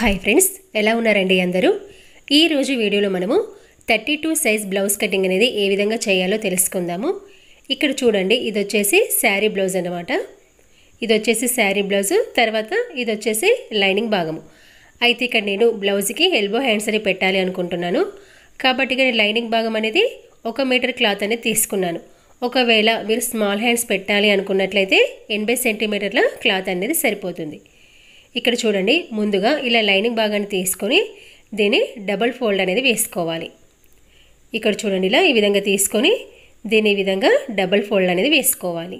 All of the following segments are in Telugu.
హాయ్ ఫ్రెండ్స్ ఎలా ఉన్నారండి అందరూ ఈరోజు వీడియోలో మనము thirty two size blouse cutting అనేది ఏ విధంగా చేయాలో తెలుసుకుందాము ఇక్కడ చూడండి ఇది వచ్చేసి శారీ బ్లౌజ్ అనమాట ఇది వచ్చేసి శారీ బ్లౌజ్ తర్వాత ఇది వచ్చేసి లైనింగ్ భాగము అయితే ఇక్కడ నేను బ్లౌజ్కి ఎల్బో హ్యాండ్స్ అని పెట్టాలి అనుకుంటున్నాను కాబట్టి ఇక్కడ లైనింగ్ భాగం అనేది ఒక మీటర్ క్లాత్ అనేది తీసుకున్నాను ఒకవేళ మీరు స్మాల్ హ్యాండ్స్ పెట్టాలి అనుకున్నట్లయితే ఎనభై సెంటీమీటర్ల క్లాత్ అనేది సరిపోతుంది ఇక్కడ చూడండి ముందుగా ఇలా లైనింగ్ భాగాన్ని తీసుకొని దీన్ని డబల్ ఫోల్డ్ అనేది వేసుకోవాలి ఇక్కడ చూడండి ఇలా ఈ విధంగా తీసుకొని దీని విధంగా డబల్ ఫోల్డ్ అనేది వేసుకోవాలి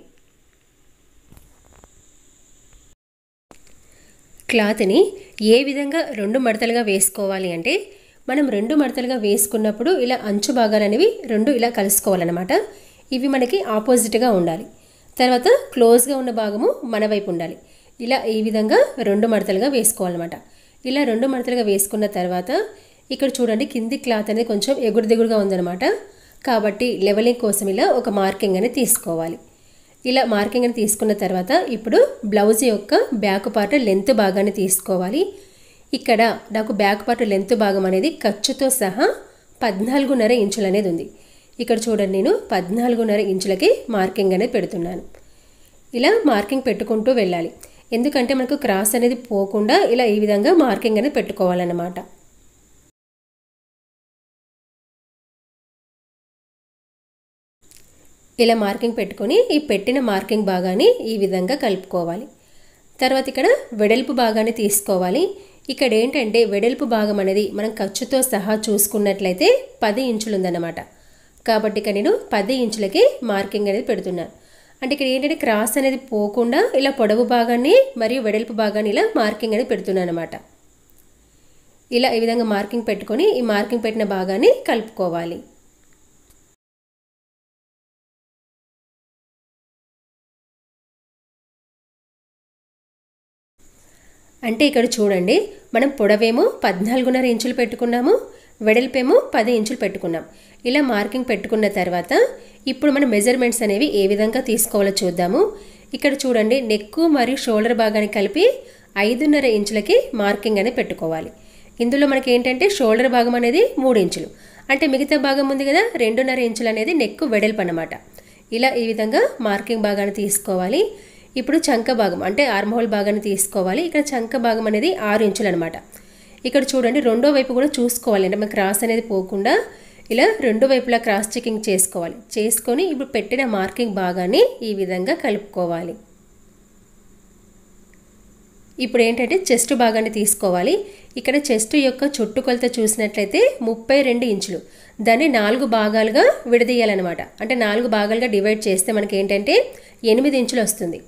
క్లాత్ని ఏ విధంగా రెండు మడతలుగా వేసుకోవాలి అంటే మనం రెండు మడతలుగా వేసుకున్నప్పుడు ఇలా అంచు భాగాలు అనేవి రెండు ఇలా కలుసుకోవాలన్నమాట ఇవి మనకి ఆపోజిట్గా ఉండాలి తర్వాత క్లోజ్గా ఉన్న భాగము మన వైపు ఉండాలి ఇలా ఈ విధంగా రెండు మడతలుగా వేసుకోవాలన్నమాట ఇలా రెండు మడతలుగా వేసుకున్న తర్వాత ఇక్కడ చూడండి కింది క్లాత్ అనేది కొంచెం ఎగురు దిగుడుగా ఉందన్నమాట కాబట్టి లెవెలింగ్ కోసం ఇలా ఒక మార్కింగ్ అనేది తీసుకోవాలి ఇలా మార్కింగ్ అని తీసుకున్న తర్వాత ఇప్పుడు బ్లౌజ్ యొక్క బ్యాక్ పార్ట్ లెంత్ భాగాన్ని తీసుకోవాలి ఇక్కడ నాకు బ్యాక్ పార్ట్ లెంత్ భాగం అనేది ఖర్చుతో సహా పద్నాలుగున్నర ఇంచులు అనేది ఉంది ఇక్కడ చూడండి నేను పద్నాలుగున్నర ఇంచులకి మార్కింగ్ అనేది పెడుతున్నాను ఇలా మార్కింగ్ పెట్టుకుంటూ వెళ్ళాలి ఎందుకంటే మనకు క్రాస్ అనేది పోకుండా ఇలా ఈ విధంగా మార్కింగ్ అనేది పెట్టుకోవాలన్నమాట ఇలా మార్కింగ్ పెట్టుకొని ఈ పెట్టిన మార్కింగ్ భాగాన్ని ఈ విధంగా కలుపుకోవాలి తర్వాత ఇక్కడ వెడల్పు భాగాన్ని తీసుకోవాలి ఇక్కడ ఏంటంటే వెడల్పు భాగం అనేది మనం ఖర్చుతో సహా చూసుకున్నట్లయితే పది ఇంచులు ఉందన్నమాట కాబట్టి ఇక్కడ నేను పది ఇంచులకి మార్కింగ్ అనేది పెడుతున్నాను అంటే ఇక్కడ ఏంటంటే క్రాస్ అనేది పోకుండా ఇలా పొడవు భాగాన్ని మరియు వెడల్పు భాగాన్ని ఇలా మార్కింగ్ అనేది పెడుతున్నాను అనమాట ఇలా ఈ విధంగా మార్కింగ్ పెట్టుకొని ఈ మార్కింగ్ పెట్టిన భాగాన్ని కలుపుకోవాలి అంటే ఇక్కడ చూడండి మనం పొడవేమో పద్నాలుగున్నర ఇంచులు పెట్టుకున్నాము వెడల్పేమో పది ఇంచులు పెట్టుకున్నాం ఇలా మార్కింగ్ పెట్టుకున్న తర్వాత ఇప్పుడు మనం మెజర్మెంట్స్ అనేవి ఏ విధంగా తీసుకోవాలో చూద్దాము ఇక్కడ చూడండి నెక్ మరియు షోల్డర్ భాగాన్ని కలిపి ఐదున్నర ఇంచులకి మార్కింగ్ అనేది పెట్టుకోవాలి ఇందులో మనకి ఏంటంటే షోల్డర్ భాగం అనేది మూడు ఇంచులు అంటే మిగతా భాగం ఉంది కదా రెండున్నర ఇంచులు అనేది నెక్ వెడల్పు అనమాట ఇలా ఈ విధంగా మార్కింగ్ భాగాన్ని తీసుకోవాలి ఇప్పుడు చంక భాగం అంటే ఆర్మహోల్ భాగాన్ని తీసుకోవాలి ఇక్కడ చంక భాగం అనేది ఆరు ఇంచులు అనమాట ఇక్కడ చూడండి రెండో వైపు కూడా చూసుకోవాలి అంటే మనకి క్రాస్ అనేది పోకుండా ఇలా రెండు వైపులా క్రాస్ చెకింగ్ చేసుకోవాలి చేసుకొని ఇప్పుడు పెట్టిన మార్కింగ్ భాగాన్ని ఈ విధంగా కలుపుకోవాలి ఇప్పుడు ఏంటంటే చెస్ట్ భాగాన్ని తీసుకోవాలి ఇక్కడ చెస్ట్ యొక్క చుట్టుకొలత చూసినట్లయితే ముప్పై రెండు ఇంచులు దాన్ని నాలుగు భాగాలుగా విడదీయాలన్నమాట అంటే నాలుగు భాగాలుగా డివైడ్ చేస్తే మనకి ఏంటంటే ఎనిమిది ఇంచులు వస్తుంది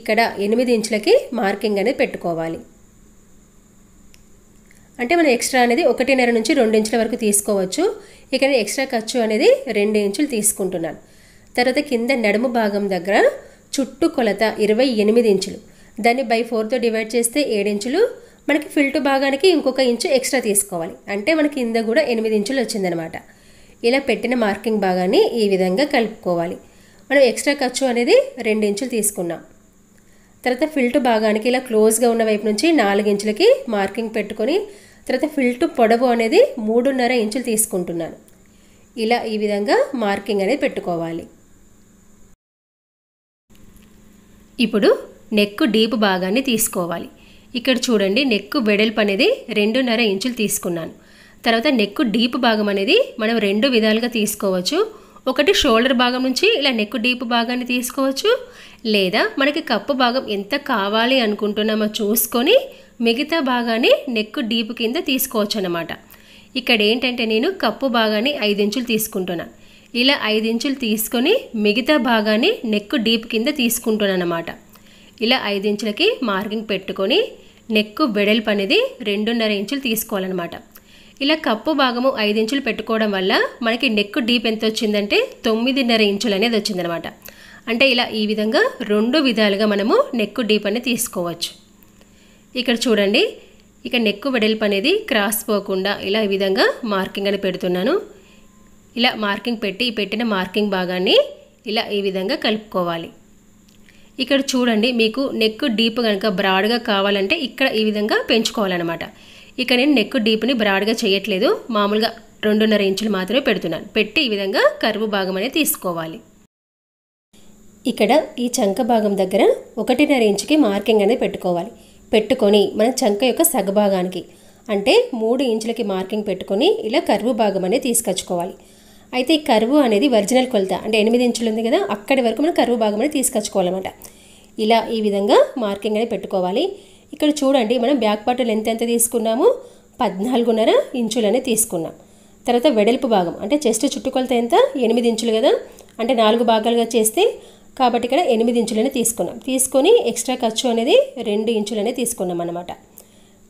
ఇక్కడ ఎనిమిది ఇంచులకి మార్కింగ్ అనేది పెట్టుకోవాలి అంటే మనం ఎక్స్ట్రా అనేది ఒకటిన్నర నుంచి రెండు ఇంచుల వరకు తీసుకోవచ్చు ఇక నేను ఎక్స్ట్రా ఖర్చు అనేది రెండు ఇంచులు తీసుకుంటున్నాను తర్వాత కింద నడుము భాగం దగ్గర చుట్టూ కొలత ఇరవై ఎనిమిది ఇంచులు దాన్ని బై ఫోర్తో డివైడ్ చేస్తే ఏడించులు మనకి ఫిల్ట్ భాగానికి ఇంకొక ఇంచు ఎక్స్ట్రా తీసుకోవాలి అంటే మనకి కింద కూడా ఎనిమిది ఇంచులు వచ్చిందనమాట ఇలా పెట్టిన మార్కింగ్ భాగాన్ని ఈ విధంగా కలుపుకోవాలి మనం ఎక్స్ట్రా ఖర్చు అనేది రెండు ఇంచులు తీసుకున్నాం తర్వాత ఫిల్ట్ భాగానికి ఇలా క్లోజ్గా ఉన్న వైపు నుంచి నాలుగు ఇంచులకి మార్కింగ్ పెట్టుకొని తర్వాత ఫిల్ట్ పొడవు అనేది మూడున్నర ఇంచులు తీసుకుంటున్నాను ఇలా ఈ విధంగా మార్కింగ్ అనేది పెట్టుకోవాలి ఇప్పుడు నెక్ డీప్ భాగాన్ని తీసుకోవాలి ఇక్కడ చూడండి నెక్ వెడల్పు అనేది రెండున్నర ఇంచులు తీసుకున్నాను తర్వాత నెక్ డీప్ భాగం అనేది మనం రెండు విధాలుగా తీసుకోవచ్చు ఒకటి షోల్డర్ భాగం నుంచి ఇలా నెక్ డీప్ భాగాన్ని తీసుకోవచ్చు లేదా మనకి కప్పు భాగం ఎంత కావాలి అనుకుంటున్నామో చూసుకొని మిగతా భాగాన్ని నెక్ డీప్ కింద తీసుకోవచ్చు అనమాట ఇక్కడ ఏంటంటే నేను కప్పు భాగాన్ని ఇంచులు తీసుకుంటున్నాను ఇలా ఇంచులు తీసుకొని మిగతా భాగాన్ని నెక్ డీప్ కింద తీసుకుంటున్నాను అనమాట ఇలా ఇంచులకి మార్కింగ్ పెట్టుకొని నెక్ వెడల్పు అనేది రెండున్నర ఇంచులు తీసుకోవాలన్నమాట ఇలా కప్పు భాగము ఇంచులు పెట్టుకోవడం వల్ల మనకి నెక్ డీప్ ఎంత వచ్చిందంటే తొమ్మిదిన్నర ఇంచులు అనేది వచ్చిందనమాట అంటే ఇలా ఈ విధంగా రెండు విధాలుగా మనము నెక్ డీప్ అనేది తీసుకోవచ్చు ఇక్కడ చూడండి ఇక నెక్కు వెడల్పు అనేది క్రాస్ పోకుండా ఇలా ఈ విధంగా మార్కింగ్ అని పెడుతున్నాను ఇలా మార్కింగ్ పెట్టి పెట్టిన మార్కింగ్ భాగాన్ని ఇలా ఈ విధంగా కలుపుకోవాలి ఇక్కడ చూడండి మీకు నెక్ డీప్ కనుక బ్రాడ్గా కావాలంటే ఇక్కడ ఈ విధంగా పెంచుకోవాలన్నమాట ఇక నేను నెక్ డీప్ని బ్రాడ్గా చేయట్లేదు మామూలుగా రెండున్నర ఇంచులు మాత్రమే పెడుతున్నాను పెట్టి ఈ విధంగా కరువు భాగం అనేది తీసుకోవాలి ఇక్కడ ఈ చంక భాగం దగ్గర ఒకటిన్నర ఇంచుకి మార్కింగ్ అనేది పెట్టుకోవాలి పెట్టుకొని మన చంక యొక్క సగభాగానికి అంటే మూడు ఇంచులకి మార్కింగ్ పెట్టుకొని ఇలా కరువు భాగం అనేది తీసుకొచ్చుకోవాలి అయితే ఈ కరువు అనేది ఒరిజినల్ కొలత అంటే ఎనిమిది ఇంచులు ఉంది కదా అక్కడి వరకు మనం కరువు భాగం అనేది తీసుకొచ్చుకోవాలన్నమాట ఇలా ఈ విధంగా మార్కింగ్ అనేది పెట్టుకోవాలి ఇక్కడ చూడండి మనం బ్యాక్ పార్ట్ లెంత్ ఎంత తీసుకున్నాము పద్నాలుగున్నర ఇంచులు అనేది తీసుకున్నాం తర్వాత వెడల్పు భాగం అంటే చెస్ట్ చుట్టుకొలత ఎంత ఎనిమిది ఇంచులు కదా అంటే నాలుగు భాగాలుగా చేస్తే కాబట్టి ఇక్కడ ఎనిమిది ఇంచులని తీసుకున్నాం తీసుకొని ఎక్స్ట్రా ఖర్చు అనేది రెండు ఇంచులనే తీసుకున్నాం అనమాట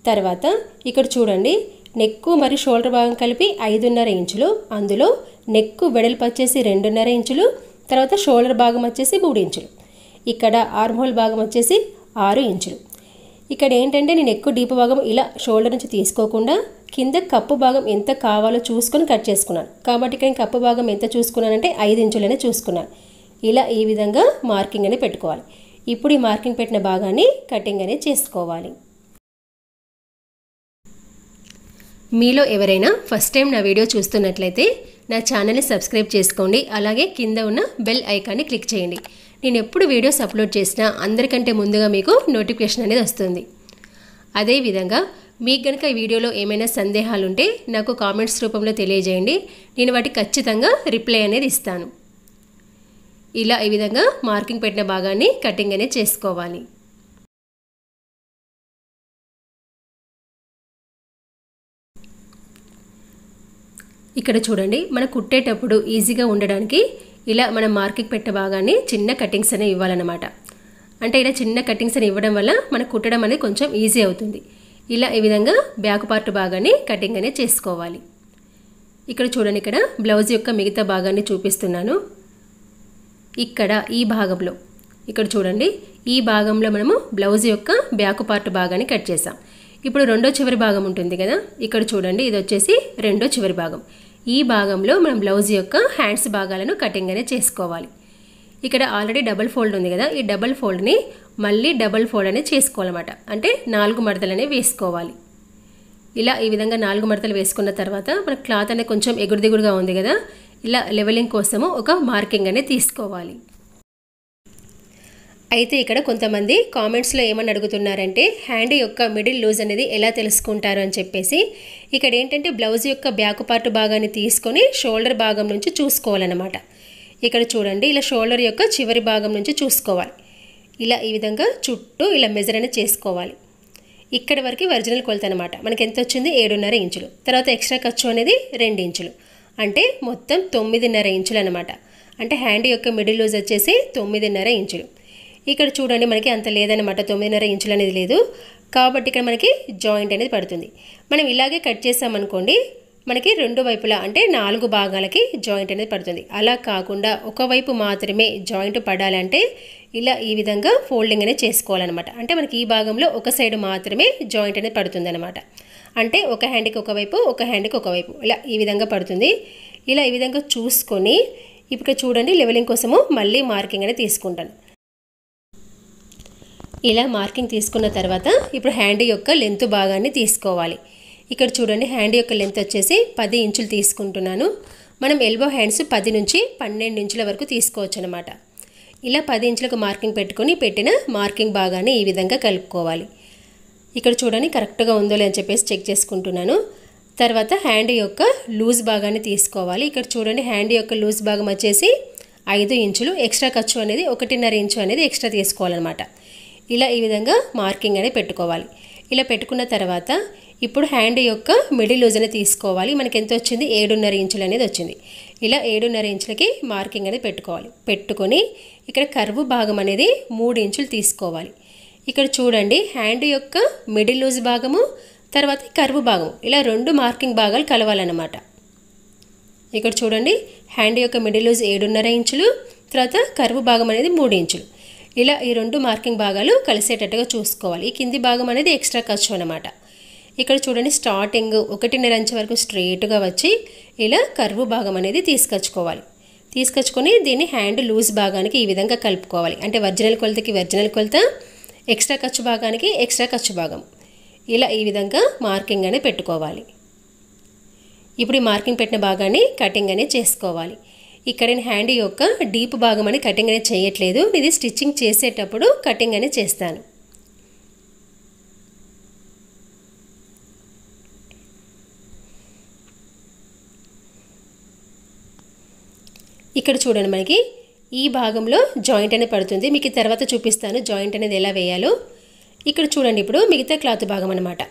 తర్వాత ఇక్కడ చూడండి నెక్కు మరియు షోల్డర్ భాగం కలిపి ఐదున్నర ఇంచులు అందులో నెక్కు వెడల్పు వచ్చేసి రెండున్నర ఇంచులు తర్వాత షోల్డర్ భాగం వచ్చేసి మూడు ఇంచులు ఇక్కడ ఆర్మోల్ భాగం వచ్చేసి ఆరు ఇంచులు ఇక్కడ ఏంటంటే నేను ఎక్కువ డీప్ భాగం ఇలా షోల్డర్ నుంచి తీసుకోకుండా కింద కప్పు భాగం ఎంత కావాలో చూసుకొని కట్ చేసుకున్నాను కాబట్టి ఇక్కడ కప్పు భాగం ఎంత చూసుకున్నానంటే ఐదు ఇంచులనే చూసుకున్నాను ఇలా ఈ విధంగా మార్కింగ్ అనేది పెట్టుకోవాలి ఇప్పుడు ఈ మార్కింగ్ పెట్టిన భాగాన్ని కటింగ్ అనేది చేసుకోవాలి మీలో ఎవరైనా ఫస్ట్ టైం నా వీడియో చూస్తున్నట్లయితే నా ఛానల్ని సబ్స్క్రైబ్ చేసుకోండి అలాగే కింద ఉన్న బెల్ ఐకాన్ని క్లిక్ చేయండి నేను ఎప్పుడు వీడియోస్ అప్లోడ్ చేసినా అందరికంటే ముందుగా మీకు నోటిఫికేషన్ అనేది వస్తుంది అదేవిధంగా మీకు కనుక ఈ వీడియోలో ఏమైనా సందేహాలుంటే నాకు కామెంట్స్ రూపంలో తెలియజేయండి నేను వాటికి ఖచ్చితంగా రిప్లై అనేది ఇస్తాను ఇలా ఈ విధంగా మార్కింగ్ పెట్టిన భాగాన్ని కటింగ్ అనేది చేసుకోవాలి ఇక్కడ చూడండి మనం కుట్టేటప్పుడు ఈజీగా ఉండడానికి ఇలా మనం మార్కింగ్ పెట్టే భాగాన్ని చిన్న కటింగ్స్ అనేవి ఇవ్వాలన్నమాట అంటే ఇలా చిన్న కటింగ్స్ అని ఇవ్వడం వల్ల మనకు కుట్టడం అనేది కొంచెం ఈజీ అవుతుంది ఇలా ఈ విధంగా బ్యాక్ పార్ట్ భాగాన్ని కటింగ్ అనేది చేసుకోవాలి ఇక్కడ చూడండి ఇక్కడ బ్లౌజ్ యొక్క మిగతా భాగాన్ని చూపిస్తున్నాను ఇక్కడ ఈ భాగంలో ఇక్కడ చూడండి ఈ భాగంలో మనము బ్లౌజ్ యొక్క బ్యాక్ పార్ట్ భాగాన్ని కట్ చేసాం ఇప్పుడు రెండో చివరి భాగం ఉంటుంది కదా ఇక్కడ చూడండి ఇది వచ్చేసి రెండో చివరి భాగం ఈ భాగంలో మనం బ్లౌజ్ యొక్క హ్యాండ్స్ భాగాలను కటింగ్ అనేది చేసుకోవాలి ఇక్కడ ఆల్రెడీ డబల్ ఫోల్డ్ ఉంది కదా ఈ డబల్ ఫోల్డ్ని మళ్ళీ డబల్ ఫోల్డ్ అనేది చేసుకోవాలన్నమాట అంటే నాలుగు మడతలు అనేవి వేసుకోవాలి ఇలా ఈ విధంగా నాలుగు మడతలు వేసుకున్న తర్వాత మన క్లాత్ అనేది కొంచెం ఎగురుదిగురుగా ఉంది కదా ఇలా లెవెలింగ్ కోసము ఒక మార్కింగ్ అనేది తీసుకోవాలి అయితే ఇక్కడ కొంతమంది కామెంట్స్లో ఏమని అడుగుతున్నారంటే హ్యాండ్ యొక్క మిడిల్ లూజ్ అనేది ఎలా తెలుసుకుంటారు అని చెప్పేసి ఇక్కడ ఏంటంటే బ్లౌజ్ యొక్క బ్యాక్ పార్ట్ భాగాన్ని తీసుకొని షోల్డర్ భాగం నుంచి చూసుకోవాలన్నమాట ఇక్కడ చూడండి ఇలా షోల్డర్ యొక్క చివరి భాగం నుంచి చూసుకోవాలి ఇలా ఈ విధంగా చుట్టూ ఇలా మెజర్ అనేది చేసుకోవాలి ఇక్కడ వరకు ఒరిజినల్ కొలత అనమాట మనకి ఎంత వచ్చింది ఏడున్నర ఇంచులు తర్వాత ఎక్స్ట్రా ఖర్చు అనేది రెండు ఇంచులు అంటే మొత్తం తొమ్మిదిన్నర ఇంచులు అనమాట అంటే హ్యాండ్ యొక్క మిడిల్ లూజ్ వచ్చేసి తొమ్మిదిన్నర ఇంచులు ఇక్కడ చూడండి మనకి అంత లేదనమాట తొమ్మిదిన్నర ఇంచులు అనేది లేదు కాబట్టి ఇక్కడ మనకి జాయింట్ అనేది పడుతుంది మనం ఇలాగే కట్ చేసామనుకోండి మనకి రెండు వైపులా అంటే నాలుగు భాగాలకి జాయింట్ అనేది పడుతుంది అలా కాకుండా ఒకవైపు మాత్రమే జాయింట్ పడాలంటే ఇలా ఈ విధంగా ఫోల్డింగ్ అనేది చేసుకోవాలన్నమాట అంటే మనకి ఈ భాగంలో ఒక సైడ్ మాత్రమే జాయింట్ అనేది పడుతుంది అంటే ఒక హ్యాండ్కి ఒకవైపు ఒక హ్యాండ్కి ఒకవైపు ఇలా ఈ విధంగా పడుతుంది ఇలా ఈ విధంగా చూసుకొని ఇప్పుడు చూడండి లెవెలింగ్ కోసము మళ్ళీ మార్కింగ్ అనేది తీసుకుంటాను ఇలా మార్కింగ్ తీసుకున్న తర్వాత ఇప్పుడు హ్యాండ్ యొక్క లెంత్ భాగాన్ని తీసుకోవాలి ఇక్కడ చూడండి హ్యాండ్ యొక్క లెంత్ వచ్చేసి పది ఇంచులు తీసుకుంటున్నాను మనం ఎల్బో హ్యాండ్స్ పది నుంచి పన్నెండు ఇంచుల వరకు తీసుకోవచ్చు అనమాట ఇలా పది ఇంచులకు మార్కింగ్ పెట్టుకొని పెట్టిన మార్కింగ్ భాగాన్ని ఈ విధంగా కలుపుకోవాలి ఇక్కడ చూడండి కరెక్ట్గా ఉందో లేదని చెప్పేసి చెక్ చేసుకుంటున్నాను తర్వాత హ్యాండ్ యొక్క లూజ్ భాగాన్ని తీసుకోవాలి ఇక్కడ చూడండి హ్యాండ్ యొక్క లూజ్ భాగం వచ్చేసి ఐదు ఇంచులు ఎక్స్ట్రా ఖర్చు అనేది ఒకటిన్నర ఇంచు అనేది ఎక్స్ట్రా తీసుకోవాలన్నమాట ఇలా ఈ విధంగా మార్కింగ్ అనేది పెట్టుకోవాలి ఇలా పెట్టుకున్న తర్వాత ఇప్పుడు హ్యాండ్ యొక్క మిడిల్ లూజ్ అనేది తీసుకోవాలి మనకి ఎంత వచ్చింది ఏడున్నర ఇంచులు అనేది వచ్చింది ఇలా ఏడున్నర ఇంచులకి మార్కింగ్ అనేది పెట్టుకోవాలి పెట్టుకొని ఇక్కడ కర్వు భాగం అనేది మూడు ఇంచులు తీసుకోవాలి ఇక్కడ చూడండి హ్యాండ్ యొక్క మిడిల్ లూజ్ భాగము తర్వాత కర్వు భాగం ఇలా రెండు మార్కింగ్ భాగాలు కలవాలన్నమాట ఇక్కడ చూడండి హ్యాండ్ యొక్క మిడిల్ లూజ్ ఏడున్నర ఇంచులు తర్వాత కర్వ్ భాగం అనేది మూడు ఇంచులు ఇలా ఈ రెండు మార్కింగ్ భాగాలు కలిసేటట్టుగా చూసుకోవాలి ఈ కింది భాగం అనేది ఎక్స్ట్రా ఖర్చు అనమాట ఇక్కడ చూడండి స్టార్టింగ్ ఒకటిన్నర ఇంచు వరకు స్ట్రెయిట్గా వచ్చి ఇలా కర్వ్ భాగం అనేది తీసుకొచ్చుకోవాలి తీసుకొచ్చుకొని దీన్ని హ్యాండ్ లూజ్ భాగానికి ఈ విధంగా కలుపుకోవాలి అంటే వర్జినల్ కొలతకి వర్జనల్ కొలత ఎక్స్ట్రా ఖర్చు భాగానికి ఎక్స్ట్రా ఖర్చు భాగం ఇలా ఈ విధంగా మార్కింగ్ అనేది పెట్టుకోవాలి ఇప్పుడు ఈ మార్కింగ్ పెట్టిన భాగాన్ని కటింగ్ అనేది చేసుకోవాలి ఇక్కడ హ్యాండ్ యొక్క డీప్ భాగం అని కటింగ్ అనేది చేయట్లేదు ఇది స్టిచ్చింగ్ చేసేటప్పుడు కటింగ్ అనేది చేస్తాను ఇక్కడ చూడండి మనకి ఈ భాగంలో జాయింట్ అనేది పడుతుంది మీకు తర్వాత చూపిస్తాను జాయింట్ అనేది ఎలా వేయాలో ఇక్కడ చూడండి ఇప్పుడు మిగతా క్లాత్ భాగం అనమాట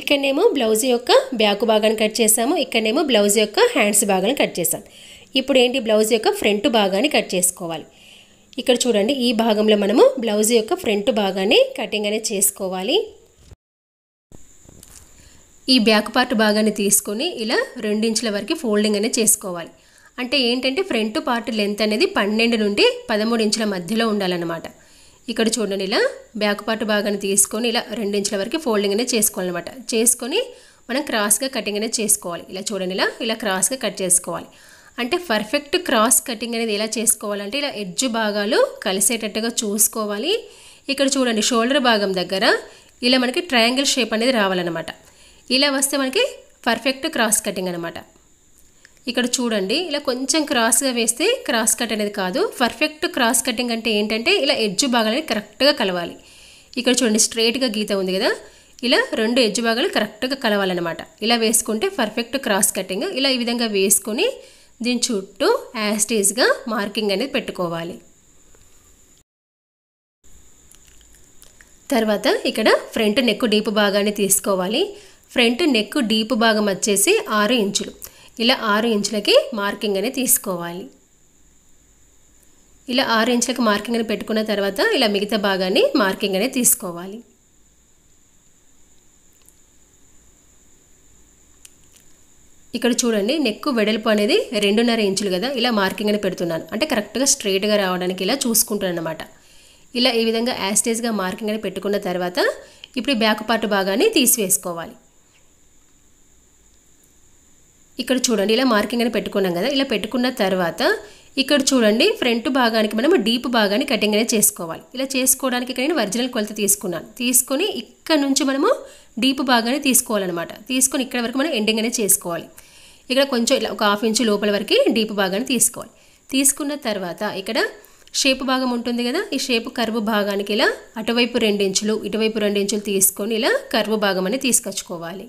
ఇక్కడనేమో బ్లౌజ్ యొక్క బ్యాక్ భాగాన్ని కట్ చేసాము ఇక్కడనేమో బ్లౌజ్ యొక్క హ్యాండ్స్ భాగాన్ని కట్ చేసాం ఇప్పుడు ఏంటి బ్లౌజ్ యొక్క ఫ్రంట్ భాగాన్ని కట్ చేసుకోవాలి ఇక్కడ చూడండి ఈ భాగంలో మనము బ్లౌజ్ యొక్క ఫ్రంట్ భాగాన్ని కటింగ్ అనేది చేసుకోవాలి ఈ బ్యాక్ పార్ట్ భాగాన్ని తీసుకొని ఇలా రెండించుల వరకు ఫోల్డింగ్ అనేది చేసుకోవాలి అంటే ఏంటంటే ఫ్రంట్ పార్ట్ లెంత్ అనేది పన్నెండు నుండి పదమూడు ఇంచుల మధ్యలో ఉండాలన్నమాట ఇక్కడ చూడండి ఇలా బ్యాక్ పార్ట్ భాగాన్ని తీసుకొని ఇలా రెండు ఇంచుల వరకు ఫోల్డింగ్ అనేది చేసుకోవాలన్నమాట చేసుకొని మనం క్రాస్గా కటింగ్ అనేది చేసుకోవాలి ఇలా చూడండి ఇలా ఇలా క్రాస్గా కట్ చేసుకోవాలి అంటే పర్ఫెక్ట్ క్రాస్ కటింగ్ అనేది ఎలా చేసుకోవాలంటే ఇలా ఎడ్జ్ భాగాలు కలిసేటట్టుగా చూసుకోవాలి ఇక్కడ చూడండి షోల్డర్ భాగం దగ్గర ఇలా మనకి ట్రయాంగిల్ షేప్ అనేది రావాలన్నమాట ఇలా వస్తే మనకి పర్ఫెక్ట్ క్రాస్ కటింగ్ అనమాట ఇక్కడ చూడండి ఇలా కొంచెం క్రాస్గా వేస్తే క్రాస్ కట్ అనేది కాదు పర్ఫెక్ట్ క్రాస్ కటింగ్ అంటే ఏంటంటే ఇలా ఎడ్జ్ భాగాలని కరెక్ట్గా కలవాలి ఇక్కడ చూడండి స్ట్రైట్గా గీత ఉంది కదా ఇలా రెండు ఎడ్జ్ భాగాలు కరెక్ట్గా కలవాలన్నమాట ఇలా వేసుకుంటే పర్ఫెక్ట్ క్రాస్ కటింగ్ ఇలా ఈ విధంగా వేసుకొని దీని చుట్టూ యాస్టేజ్గా మార్కింగ్ అనేది పెట్టుకోవాలి తర్వాత ఇక్కడ ఫ్రంట్ నెక్ డీప్ భాగాన్ని తీసుకోవాలి ఫ్రంట్ నెక్ డీప్ భాగం వచ్చేసి ఆరు ఇంచులు ఇలా ఆరు ఇంచులకి మార్కింగ్ అనేది తీసుకోవాలి ఇలా ఆరు ఇంచులకి మార్కింగ్ అని పెట్టుకున్న తర్వాత ఇలా మిగతా భాగాన్ని మార్కింగ్ అనేది తీసుకోవాలి ఇక్కడ చూడండి నెక్కు వెడల్పు అనేది రెండున్నర ఇంచులు కదా ఇలా మార్కింగ్ అని పెడుతున్నాను అంటే కరెక్ట్గా స్ట్రైట్గా రావడానికి ఇలా చూసుకుంటాను అనమాట ఇలా ఈ విధంగా యాస్టేజ్గా మార్కింగ్ అని పెట్టుకున్న తర్వాత ఇప్పుడు బ్యాక్ పార్ట్ భాగాన్ని తీసివేసుకోవాలి ఇక్కడ చూడండి ఇలా మార్కింగ్ అని పెట్టుకున్నాం కదా ఇలా పెట్టుకున్న తర్వాత ఇక్కడ చూడండి ఫ్రంట్ భాగానికి మనం డీప్ భాగాన్ని కటింగ్ అనేది చేసుకోవాలి ఇలా చేసుకోవడానికి ఇక్కడ నేను ఒరిజినల్ కొలత తీసుకున్నాను తీసుకొని ఇక్కడ నుంచి మనము డీప్ భాగాన్ని తీసుకోవాలన్నమాట తీసుకొని ఇక్కడ వరకు మనం ఎండింగ్ అనేది చేసుకోవాలి ఇక్కడ కొంచెం ఇలా ఒక హాఫ్ ఇంచు లోపల వరకు డీప్ భాగాన్ని తీసుకోవాలి తీసుకున్న తర్వాత ఇక్కడ షేప్ భాగం ఉంటుంది కదా ఈ షేప్ కర్వ్ భాగానికి ఇలా అటువైపు రెండు ఇంచులు ఇటువైపు రెండు ఇంచులు తీసుకొని ఇలా కర్వ్ భాగం అనేది తీసుకొచ్చుకోవాలి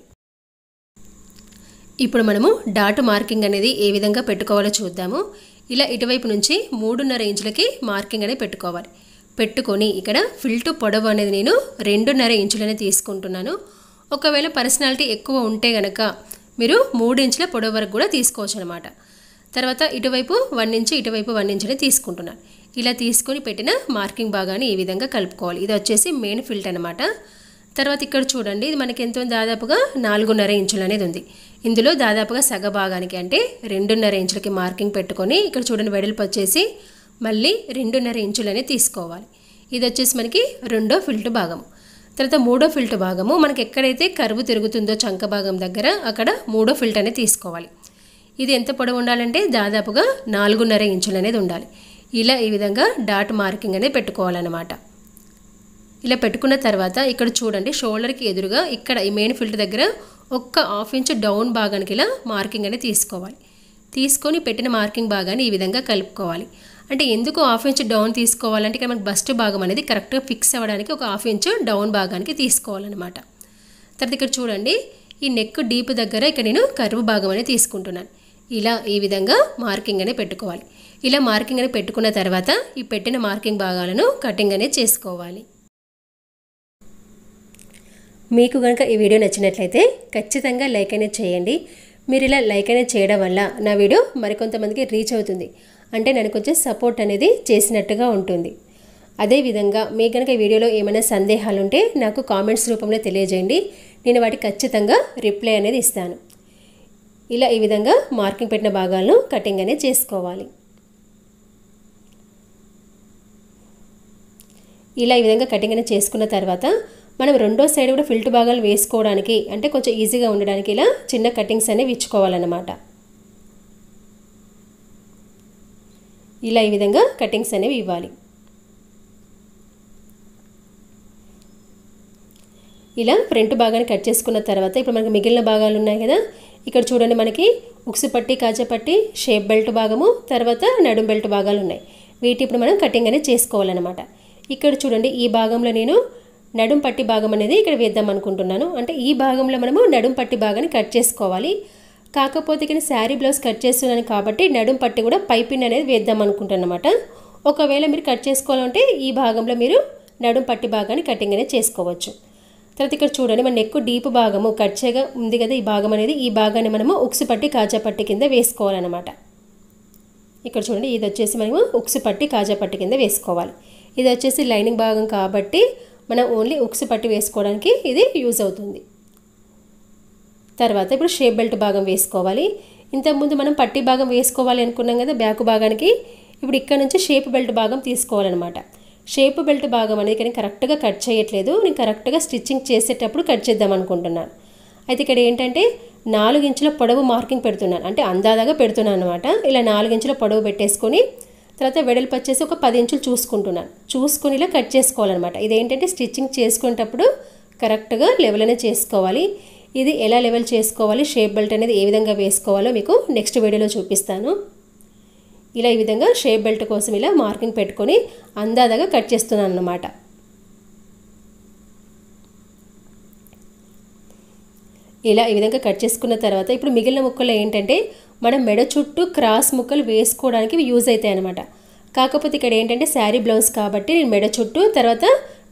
ఇప్పుడు మనము డాట్ మార్కింగ్ అనేది ఏ విధంగా పెట్టుకోవాలో చూద్దాము ఇలా ఇటువైపు నుంచి మూడున్నర ఇంచులకి మార్కింగ్ అనేది పెట్టుకోవాలి పెట్టుకొని ఇక్కడ ఫిల్టు పొడవు అనేది నేను రెండున్నర ఇంచులనే తీసుకుంటున్నాను ఒకవేళ పర్సనాలిటీ ఎక్కువ ఉంటే గనక మీరు మూడు ఇంచుల పొడవు వరకు కూడా తీసుకోవచ్చు అనమాట తర్వాత ఇటువైపు వన్ ఇంచు ఇటువైపు వన్ ఇంచుని తీసుకుంటున్నాను ఇలా తీసుకొని పెట్టిన మార్కింగ్ భాగాన్ని ఈ విధంగా కలుపుకోవాలి ఇది వచ్చేసి మెయిన్ ఫిల్ట్ అనమాట తర్వాత ఇక్కడ చూడండి ఇది మనకి ఎంతో దాదాపుగా నాలుగున్నర ఇంచులు అనేది ఉంది ఇందులో దాదాపుగా సగ భాగానికి అంటే రెండున్నర ఇంచులకి మార్కింగ్ పెట్టుకొని ఇక్కడ చూడండి వెడల్పు వచ్చేసి మళ్ళీ రెండున్నర ఇంచులని తీసుకోవాలి ఇది వచ్చేసి మనకి రెండో ఫిల్ట్ భాగం తర్వాత మూడో ఫిల్ట్ భాగము మనకి ఎక్కడైతే కరువు తిరుగుతుందో చంక భాగం దగ్గర అక్కడ మూడో ఫిల్ట్ అనేది తీసుకోవాలి ఇది ఎంత పొడవు ఉండాలంటే దాదాపుగా నాలుగున్నర ఇంచులు అనేది ఉండాలి ఇలా ఈ విధంగా డాట్ మార్కింగ్ అనేది పెట్టుకోవాలన్నమాట ఇలా పెట్టుకున్న తర్వాత ఇక్కడ చూడండి షోల్డర్కి ఎదురుగా ఇక్కడ ఈ మెయిన్ ఫిల్ట్ దగ్గర ఒక్క హాఫ్ ఇంచ్ డౌన్ భాగానికి ఇలా మార్కింగ్ అనేది తీసుకోవాలి తీసుకొని పెట్టిన మార్కింగ్ భాగాన్ని ఈ విధంగా కలుపుకోవాలి అంటే ఎందుకు హాఫ్ ఇంచ్ డౌన్ తీసుకోవాలంటే ఇక్కడ మనకి బస్ట్ భాగం అనేది కరెక్ట్గా ఫిక్స్ అవ్వడానికి ఒక హాఫ్ ఇంచ్ డౌన్ భాగానికి తీసుకోవాలన్నమాట తర్వాత ఇక్కడ చూడండి ఈ నెక్ డీప్ దగ్గర ఇక్కడ నేను కర్వ్ భాగం అనేది తీసుకుంటున్నాను ఇలా ఈ విధంగా మార్కింగ్ అనేది పెట్టుకోవాలి ఇలా మార్కింగ్ అనేది పెట్టుకున్న తర్వాత ఈ పెట్టిన మార్కింగ్ భాగాలను కటింగ్ అనేది చేసుకోవాలి మీకు కనుక ఈ వీడియో నచ్చినట్లయితే ఖచ్చితంగా లైక్ అయినా చేయండి మీరు ఇలా లైక్ అయినా చేయడం వల్ల నా వీడియో మరికొంతమందికి రీచ్ అవుతుంది అంటే నన్ను కొంచెం సపోర్ట్ అనేది చేసినట్టుగా ఉంటుంది అదేవిధంగా మీ కనుక ఈ వీడియోలో ఏమైనా సందేహాలు ఉంటే నాకు కామెంట్స్ రూపంలో తెలియజేయండి నేను వాటికి ఖచ్చితంగా రిప్లై అనేది ఇస్తాను ఇలా ఈ విధంగా మార్కింగ్ పెట్టిన భాగాలను కటింగ్ అనేది చేసుకోవాలి ఇలా ఈ విధంగా కటింగ్ అనేది చేసుకున్న తర్వాత మనం రెండో సైడ్ కూడా ఫిల్ట్ భాగాలు వేసుకోవడానికి అంటే కొంచెం ఈజీగా ఉండడానికి ఇలా చిన్న కటింగ్స్ అనేవి ఇచ్చుకోవాలన్నమాట ఇలా ఈ విధంగా కటింగ్స్ అనేవి ఇవ్వాలి ఇలా ఫ్రంట్ భాగాన్ని కట్ చేసుకున్న తర్వాత ఇప్పుడు మనకి మిగిలిన భాగాలు ఉన్నాయి కదా ఇక్కడ చూడండి మనకి ఉక్సు పట్టి కాజపట్టి షేప్ బెల్ట్ భాగము తర్వాత నడుం బెల్ట్ భాగాలు ఉన్నాయి వీటి ఇప్పుడు మనం కటింగ్ అనేది చేసుకోవాలన్నమాట ఇక్కడ చూడండి ఈ భాగంలో నేను నడుం పట్టి భాగం అనేది ఇక్కడ వేద్దాం అనుకుంటున్నాను అంటే ఈ భాగంలో మనము నడుం పట్టి భాగాన్ని కట్ చేసుకోవాలి కాకపోతే కానీ శారీ బ్లౌజ్ కట్ చేస్తున్నాను కాబట్టి నడుం పట్టి కూడా పైపిన్ అనేది వేద్దాం అనుకుంటున్నమాట ఒకవేళ మీరు కట్ చేసుకోవాలంటే ఈ భాగంలో మీరు నడుం పట్టి భాగాన్ని కటింగ్ అనేది చేసుకోవచ్చు తర్వాత ఇక్కడ చూడండి మన ఎక్కువ డీప్ భాగము కట్ చేయగా ఉంది కదా ఈ భాగం అనేది ఈ భాగాన్ని మనము ఉక్సు పట్టి కాజా పట్టి కింద వేసుకోవాలన్నమాట ఇక్కడ చూడండి ఇది వచ్చేసి మనము ఉక్సు పట్టి కాజా పట్టి కింద వేసుకోవాలి ఇది వచ్చేసి లైనింగ్ భాగం కాబట్టి మనం ఓన్లీ ఉక్స్ పట్టి వేసుకోవడానికి ఇది యూజ్ అవుతుంది తర్వాత ఇప్పుడు షేప్ బెల్ట్ భాగం వేసుకోవాలి ఇంతకుముందు మనం పట్టి భాగం వేసుకోవాలి అనుకున్నాం కదా బ్యాక్ భాగానికి ఇప్పుడు ఇక్కడ నుంచి షేప్ బెల్ట్ భాగం తీసుకోవాలన్నమాట షేప్ బెల్ట్ భాగం అనేది కానీ కరెక్ట్గా కట్ చేయట్లేదు నేను కరెక్ట్గా స్టిచ్చింగ్ చేసేటప్పుడు కట్ చేద్దాం అనుకుంటున్నాను అయితే ఇక్కడ ఏంటంటే నాలుగు ఇంచుల పొడవు మార్కింగ్ పెడుతున్నాను అంటే అందాదాగా పెడుతున్నాను అనమాట ఇలా నాలుగు ఇంచుల పొడవు పెట్టేసుకొని తర్వాత వెడల్పు వచ్చేసి ఒక పది ఇంచులు చూసుకుంటున్నాను చూసుకుని ఇలా కట్ చేసుకోవాలన్నమాట ఇదేంటంటే స్టిచ్చింగ్ చేసుకునేటప్పుడు కరెక్ట్గా లెవెల్ అనేది చేసుకోవాలి ఇది ఎలా లెవెల్ చేసుకోవాలి షేప్ బెల్ట్ అనేది ఏ విధంగా వేసుకోవాలో మీకు నెక్స్ట్ వీడియోలో చూపిస్తాను ఇలా ఈ విధంగా షేప్ బెల్ట్ కోసం ఇలా మార్కింగ్ పెట్టుకొని అందాదగా కట్ చేస్తున్నాను అన్నమాట ఇలా ఈ విధంగా కట్ చేసుకున్న తర్వాత ఇప్పుడు మిగిలిన ముక్కలు ఏంటంటే మన మెడ చుట్టూ క్రాస్ ముక్కలు వేసుకోవడానికి యూజ్ అవుతాయి అనమాట కాకపోతే ఇక్కడ ఏంటంటే శారీ బ్లౌజ్ కాబట్టి నేను మెడ చుట్టూ తర్వాత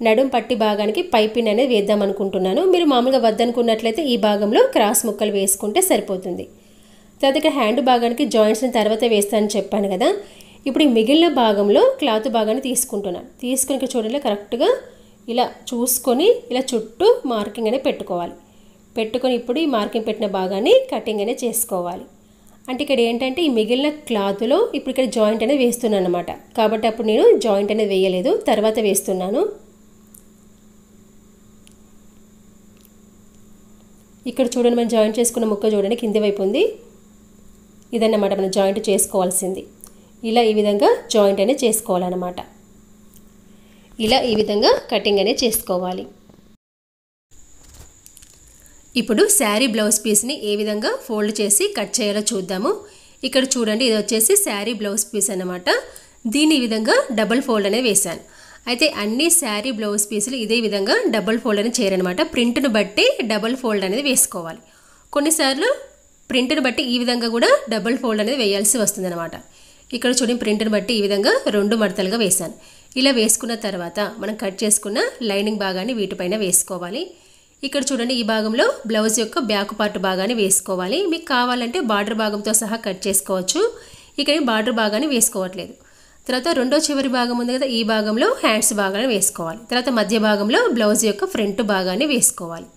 నడుం పట్టి భాగానికి పైపిన్ అనేది వేద్దాం అనుకుంటున్నాను మీరు మామూలుగా వద్దనుకున్నట్లయితే ఈ భాగంలో క్రాస్ ముక్కలు వేసుకుంటే సరిపోతుంది తర్వాత ఇక్కడ హ్యాండ్ భాగానికి జాయింట్స్ని తర్వాత వేస్తానని చెప్పాను కదా ఇప్పుడు ఈ మిగిలిన భాగంలో క్లాత్ భాగాన్ని తీసుకుంటున్నాను తీసుకుని చూడండి కరెక్ట్గా ఇలా చూసుకొని ఇలా చుట్టూ మార్కింగ్ అనేది పెట్టుకోవాలి పెట్టుకొని ఇప్పుడు ఈ మార్కింగ్ పెట్టిన భాగాన్ని కటింగ్ అనేది చేసుకోవాలి అంటే ఇక్కడ ఏంటంటే ఈ మిగిలిన క్లాత్లో ఇప్పుడు ఇక్కడ జాయింట్ అనేది వేస్తున్నాను అనమాట కాబట్టి అప్పుడు నేను జాయింట్ అనేది వేయలేదు తర్వాత వేస్తున్నాను ఇక్కడ చూడండి మనం జాయింట్ చేసుకున్న ముక్క చూడండి కింది వైపు ఉంది ఇదన్నమాట మనం జాయింట్ చేసుకోవాల్సింది ఇలా ఈ విధంగా జాయింట్ అనేది చేసుకోవాలన్నమాట ఇలా ఈ విధంగా కటింగ్ అనేది చేసుకోవాలి ఇప్పుడు శారీ బ్లౌజ్ పీస్ని ఏ విధంగా ఫోల్డ్ చేసి కట్ చేయాలో చూద్దాము ఇక్కడ చూడండి ఇది వచ్చేసి శారీ బ్లౌజ్ పీస్ అనమాట ఈ విధంగా డబుల్ ఫోల్డ్ అనేది వేశాను అయితే అన్ని శారీ బ్లౌజ్ పీసులు ఇదే విధంగా డబుల్ ఫోల్డ్ అనేది చేయరనమాట ప్రింట్ను బట్టి డబుల్ ఫోల్డ్ అనేది వేసుకోవాలి కొన్నిసార్లు ప్రింట్ను బట్టి ఈ విధంగా కూడా డబుల్ ఫోల్డ్ అనేది వేయాల్సి వస్తుందన్నమాట ఇక్కడ చూడండి ప్రింట్ని బట్టి ఈ విధంగా రెండు మడతలుగా వేశాను ఇలా వేసుకున్న తర్వాత మనం కట్ చేసుకున్న లైనింగ్ భాగాన్ని వీటిపైన వేసుకోవాలి ఇక్కడ చూడండి ఈ భాగంలో బ్లౌజ్ యొక్క బ్యాక్ పార్ట్ భాగాన్ని వేసుకోవాలి మీకు కావాలంటే బార్డర్ భాగంతో సహా కట్ చేసుకోవచ్చు ఇక్కడ బార్డర్ భాగాన్ని వేసుకోవట్లేదు తర్వాత రెండో చివరి భాగం ఉంది కదా ఈ భాగంలో హ్యాండ్స్ భాగాన్ని వేసుకోవాలి తర్వాత మధ్య భాగంలో బ్లౌజ్ యొక్క ఫ్రంట్ భాగాన్ని వేసుకోవాలి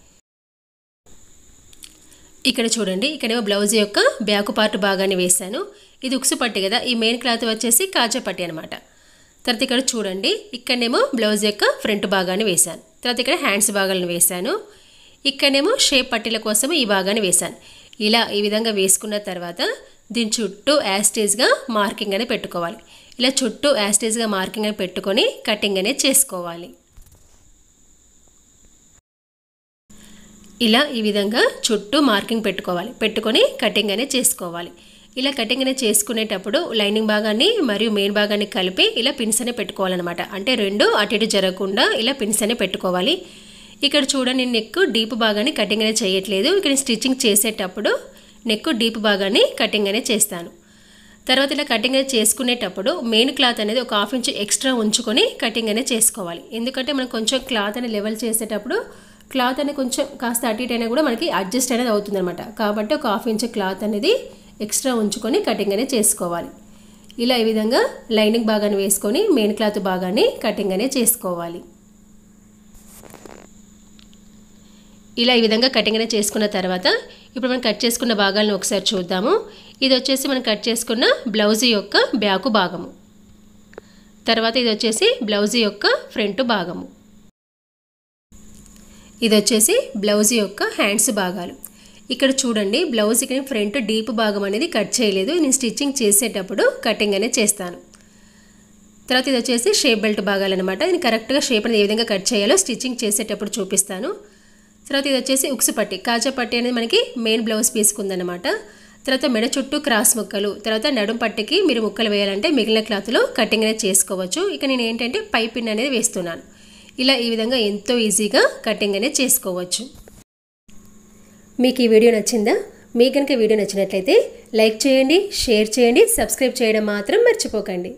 ఇక్కడ చూడండి ఇక్కడేమో బ్లౌజ్ యొక్క బ్యాక్ పార్ట్ భాగాన్ని వేశాను ఇది ఉక్సు పట్టి కదా ఈ మెయిన్ క్లాత్ వచ్చేసి కాజా పట్టి అనమాట తర్వాత ఇక్కడ చూడండి ఇక్కడనేమో బ్లౌజ్ యొక్క ఫ్రంట్ భాగాన్ని వేశాను తర్వాత ఇక్కడ హ్యాండ్స్ భాగాలను వేశాను ఇక్కడేమో షేప్ పట్టీల కోసం ఈ భాగాన్ని వేశాను ఇలా ఈ విధంగా వేసుకున్న తర్వాత దీని చుట్టూ యాస్టేజ్గా మార్కింగ్ అనేది పెట్టుకోవాలి ఇలా చుట్టూ యాస్టేజ్గా మార్కింగ్ అని పెట్టుకొని కటింగ్ అనేది చేసుకోవాలి ఇలా ఈ విధంగా చుట్టూ మార్కింగ్ పెట్టుకోవాలి పెట్టుకొని కటింగ్ అనేది చేసుకోవాలి ఇలా కటింగ్ అనేది చేసుకునేటప్పుడు లైనింగ్ భాగాన్ని మరియు మెయిన్ భాగాన్ని కలిపి ఇలా పిన్స్ అనే పెట్టుకోవాలన్నమాట అంటే రెండు అటు ఇటు జరగకుండా ఇలా పిన్స్ అనే పెట్టుకోవాలి ఇక్కడ చూడండి నెక్ డీప్ భాగాన్ని కటింగ్ అనేది చేయట్లేదు ఇక్కడ స్టిచ్చింగ్ చేసేటప్పుడు నెక్ డీప్ భాగాన్ని కటింగ్ అనేది చేస్తాను తర్వాత ఇలా కటింగ్ అనేది చేసుకునేటప్పుడు మెయిన్ క్లాత్ అనేది ఒక హాఫ్ ఇంచ్ ఎక్స్ట్రా ఉంచుకొని కటింగ్ అనేది చేసుకోవాలి ఎందుకంటే మనం కొంచెం క్లాత్ అనేది లెవెల్ చేసేటప్పుడు క్లాత్ అనేది కొంచెం కాస్త అటు ఇటు అయినా కూడా మనకి అడ్జస్ట్ అనేది అవుతుందన్నమాట కాబట్టి ఒక హాఫ్ ఇంచ్ క్లాత్ అనేది ఎక్స్ట్రా ఉంచుకొని కటింగ్ అనేది చేసుకోవాలి ఇలా ఈ విధంగా లైనింగ్ భాగాన్ని వేసుకొని మెయిన్ క్లాత్ భాగాన్ని కటింగ్ అనేది చేసుకోవాలి ఇలా ఈ విధంగా కటింగ్ అనేది చేసుకున్న తర్వాత ఇప్పుడు మనం కట్ చేసుకున్న భాగాలను ఒకసారి చూద్దాము ఇది వచ్చేసి మనం కట్ చేసుకున్న బ్లౌజ్ యొక్క బ్యాకు భాగము తర్వాత ఇది వచ్చేసి బ్లౌజ్ యొక్క ఫ్రంట్ భాగము ఇది వచ్చేసి బ్లౌజ్ యొక్క హ్యాండ్స్ భాగాలు ఇక్కడ చూడండి బ్లౌజ్ కానీ ఫ్రంట్ డీప్ భాగం అనేది కట్ చేయలేదు నేను స్టిచ్చింగ్ చేసేటప్పుడు కటింగ్ అనేది చేస్తాను తర్వాత ఇది వచ్చేసి షేప్ బెల్ట్ భాగాలు అనమాట నేను కరెక్ట్గా షేప్ అనేది ఏ విధంగా కట్ చేయాలో స్టిచ్చింగ్ చేసేటప్పుడు చూపిస్తాను తర్వాత ఇది వచ్చేసి ఉక్స్ పట్టి కాజా పట్టి అనేది మనకి మెయిన్ బ్లౌజ్ పీసుకుందనమాట తర్వాత మెడ చుట్టూ క్రాస్ ముక్కలు తర్వాత నడుం పట్టికి మీరు ముక్కలు వేయాలంటే మిగిలిన క్లాత్లో కటింగ్ అనేది చేసుకోవచ్చు ఇక నేను ఏంటంటే పైపిన్ అనేది వేస్తున్నాను ఇలా ఈ విధంగా ఎంతో ఈజీగా కటింగ్ అనేది చేసుకోవచ్చు మీకు ఈ వీడియో నచ్చిందా మీకు కనుక వీడియో నచ్చినట్లయితే లైక్ చేయండి షేర్ చేయండి సబ్స్క్రైబ్ చేయడం మాత్రం మర్చిపోకండి